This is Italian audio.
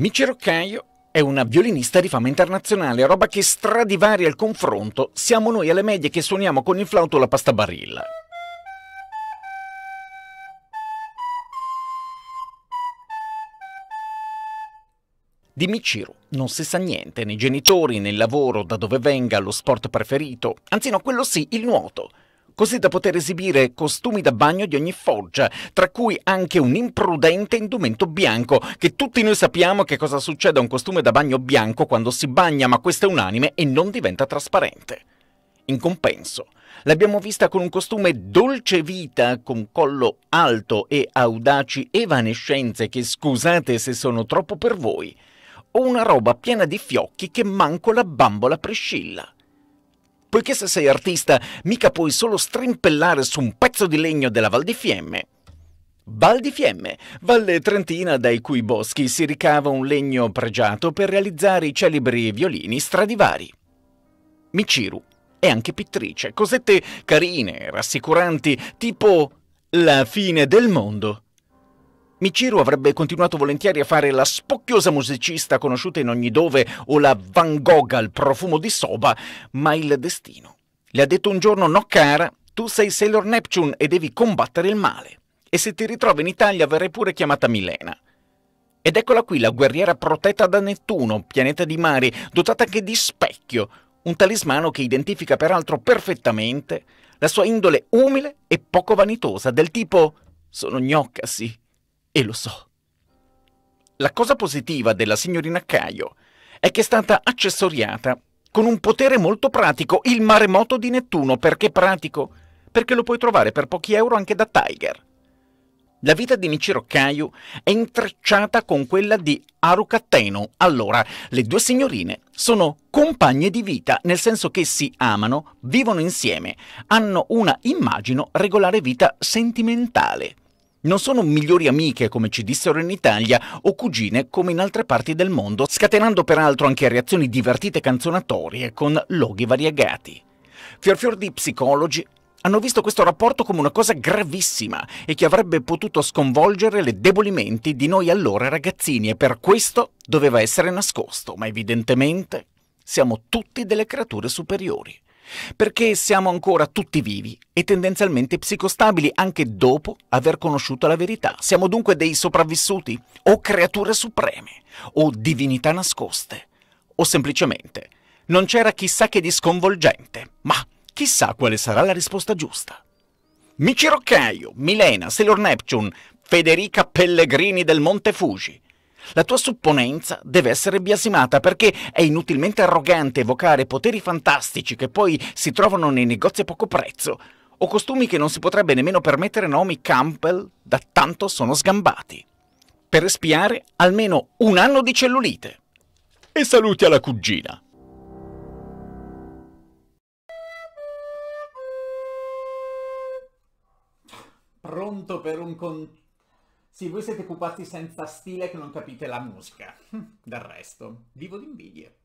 Mici Roccaio è una violinista di fama internazionale, roba che stradivaria il confronto. Siamo noi alle medie che suoniamo con il flauto la pasta barilla. Di Michiru non si sa niente, nei genitori, nel lavoro, da dove venga, lo sport preferito. Anzi no, quello sì, il nuoto così da poter esibire costumi da bagno di ogni foggia, tra cui anche un imprudente indumento bianco, che tutti noi sappiamo che cosa succede a un costume da bagno bianco quando si bagna, ma questo è unanime e non diventa trasparente. In compenso, l'abbiamo vista con un costume dolce vita, con collo alto e audaci evanescenze che scusate se sono troppo per voi, o una roba piena di fiocchi che manco la bambola prescilla. Poiché se sei artista, mica puoi solo strimpellare su un pezzo di legno della Val di Fiemme. Val di Fiemme, valle trentina dai cui boschi si ricava un legno pregiato per realizzare i celebri violini stradivari. Michiru è anche pittrice, cosette carine, rassicuranti, tipo la fine del mondo. Michiru avrebbe continuato volentieri a fare la spocchiosa musicista conosciuta in ogni dove o la Van Gogh al profumo di soba, ma il destino le ha detto un giorno no cara, tu sei Sailor Neptune e devi combattere il male. E se ti ritrovi in Italia verrai pure chiamata Milena. Ed eccola qui la guerriera protetta da Nettuno, pianeta di mari, dotata anche di specchio, un talismano che identifica peraltro perfettamente la sua indole umile e poco vanitosa, del tipo sono gnocca sì, e lo so. La cosa positiva della signorina Caio è che è stata accessoriata con un potere molto pratico, il maremoto di Nettuno. Perché pratico? Perché lo puoi trovare per pochi euro anche da Tiger. La vita di Nichiro Kayu è intrecciata con quella di Haruka Teno. Allora, le due signorine sono compagne di vita, nel senso che si amano, vivono insieme, hanno una, immagino, regolare vita sentimentale. Non sono migliori amiche, come ci dissero in Italia, o cugine come in altre parti del mondo, scatenando peraltro anche reazioni divertite canzonatorie con loghi variegati. Fiorfior di psicologi hanno visto questo rapporto come una cosa gravissima e che avrebbe potuto sconvolgere le debolimenti di noi allora ragazzini e per questo doveva essere nascosto, ma evidentemente siamo tutti delle creature superiori perché siamo ancora tutti vivi e tendenzialmente psicostabili anche dopo aver conosciuto la verità. Siamo dunque dei sopravvissuti o creature supreme o divinità nascoste o semplicemente non c'era chissà che di sconvolgente, ma chissà quale sarà la risposta giusta. Mici Roccaio, Milena, Sailor Neptune, Federica Pellegrini del Monte Fuji, la tua supponenza deve essere biasimata perché è inutilmente arrogante evocare poteri fantastici che poi si trovano nei negozi a poco prezzo o costumi che non si potrebbe nemmeno permettere Naomi Campbell da tanto sono sgambati. Per espiare almeno un anno di cellulite. E saluti alla cugina. Pronto per un contatto? Sì, voi siete occupati senza stile che non capite la musica, del resto, vivo di invidie.